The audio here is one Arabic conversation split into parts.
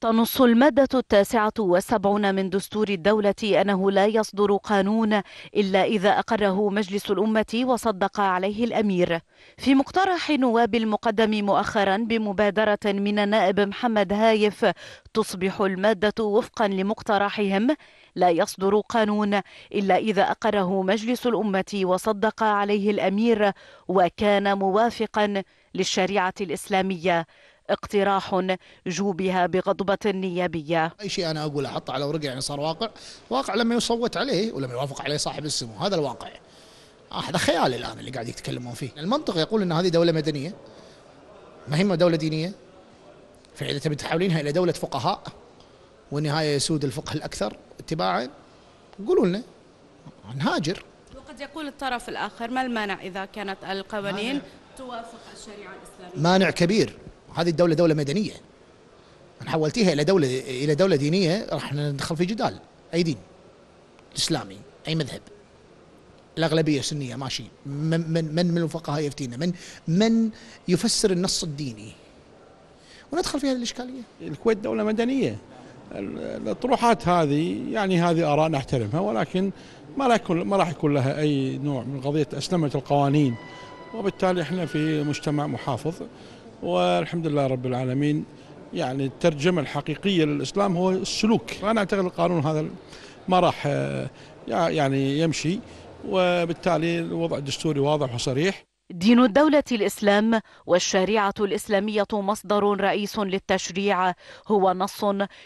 تنص المادة التاسعة والسبعون من دستور الدولة أنه لا يصدر قانون إلا إذا أقره مجلس الأمة وصدق عليه الأمير في مقترح نواب المقدم مؤخرا بمبادرة من النائب محمد هايف تصبح المادة وفقا لمقترحهم لا يصدر قانون إلا إذا أقره مجلس الأمة وصدق عليه الأمير وكان موافقا للشريعة الإسلامية اقتراح جوبها بغضبة نيابية أي شيء أنا أقول أحطه على ورقة يعني صار واقع واقع لما يصوت عليه ولما يوافق عليه صاحب السمو هذا الواقع هذا خيال الآن اللي قاعد يتكلمون فيه المنطق يقول أن هذه دولة مدنية ما هي دولة دينية فإذا تبي تحولينها إلى دولة فقهاء والنهاية يسود الفقه الأكثر اتباعا قولوا لنا نهاجر وقد يقول الطرف الآخر ما المانع إذا كانت القوانين مانع. توافق الشريعة الإسلامية مانع كبير هذه الدولة دولة مدنية إن حولتيها إلى دولة إلى دولة دينية راح ندخل في جدال أي دين إسلامي أي مذهب الأغلبية سنية ماشي من من من, من الفقهاء يفتينا من من يفسر النص الديني وندخل في هذه الإشكالية الكويت دولة مدنية الاطروحات هذه يعني هذه آراء نحترمها ولكن ما راح يكون ما راح يكون لها أي نوع من قضية أسلمت القوانين وبالتالي احنا في مجتمع محافظ والحمد لله رب العالمين يعني الترجمة الحقيقية للإسلام هو السلوك أنا أعتقد القانون هذا ما راح يعني يمشي وبالتالي الوضع الدستوري واضح وصريح دين الدولة الإسلام والشريعة الإسلامية مصدر رئيس للتشريع هو نص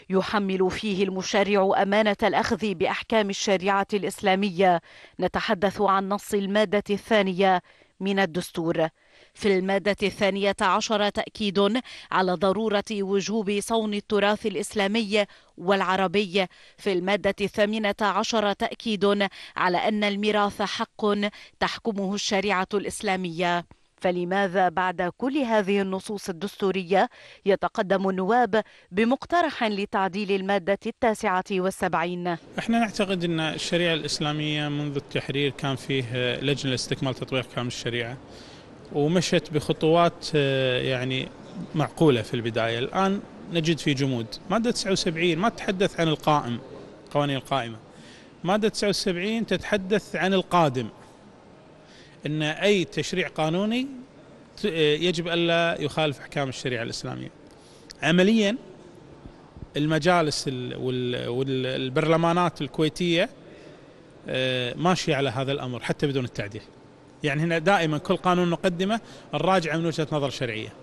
يحمل فيه المشرع أمانة الأخذ بأحكام الشريعة الإسلامية نتحدث عن نص المادة الثانية من الدستور في المادة الثانية عشر تأكيد على ضرورة وجوب صون التراث الإسلامي والعربي في المادة الثامنة عشر تأكيد على أن الميراث حق تحكمه الشريعة الإسلامية فلماذا بعد كل هذه النصوص الدستورية يتقدم النواب بمقترح لتعديل المادة التاسعة والسبعين احنا نعتقد أن الشريعة الإسلامية منذ التحرير كان فيه لجنة لاستكمال تطبيق كامل الشريعة ومشت بخطوات آه، يعني معقولة في البداية الآن نجد في جمود مادة 79 ما تتحدث عن القائم قوانين القائمة مادة 79 تتحدث عن القادم ان اي تشريع قانوني يجب الا يخالف احكام الشريعه الاسلاميه. عمليا المجالس والبرلمانات الكويتيه آه، ماشيه على هذا الامر حتى بدون التعديل. يعني هنا دائما كل قانون نقدمه الراجع من وجهه نظر شرعيه.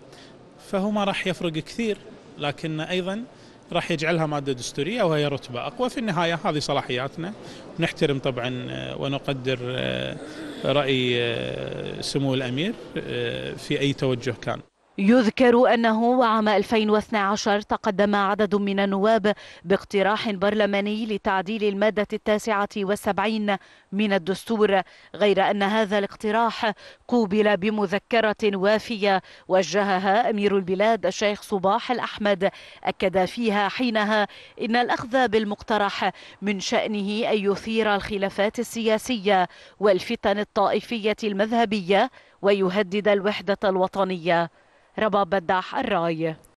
فهو ما راح يفرق كثير لكن ايضا راح يجعلها ماده دستوريه وهي رتبه اقوى في النهايه هذه صلاحياتنا نحترم طبعا آه، ونقدر آه، راي آه، سمو الامير في اي توجه كان يذكر أنه عام 2012 تقدم عدد من النواب باقتراح برلماني لتعديل المادة التاسعة والسبعين من الدستور غير أن هذا الاقتراح قوبل بمذكرة وافية وجهها أمير البلاد الشيخ صباح الأحمد أكد فيها حينها إن الأخذ بالمقترح من شأنه أن يثير الخلافات السياسية والفتن الطائفية المذهبية ويهدد الوحدة الوطنية رباب بداح الراي